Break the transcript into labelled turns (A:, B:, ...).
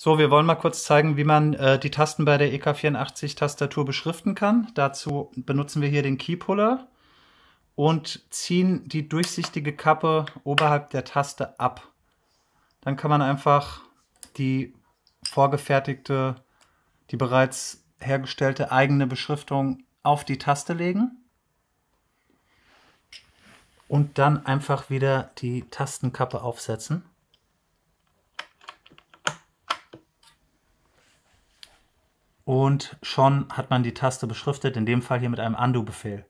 A: So, wir wollen mal kurz zeigen, wie man äh, die Tasten bei der EK84-Tastatur beschriften kann. Dazu benutzen wir hier den Keypuller und ziehen die durchsichtige Kappe oberhalb der Taste ab. Dann kann man einfach die vorgefertigte, die bereits hergestellte eigene Beschriftung auf die Taste legen und dann einfach wieder die Tastenkappe aufsetzen. und schon hat man die Taste beschriftet, in dem Fall hier mit einem Undo-Befehl.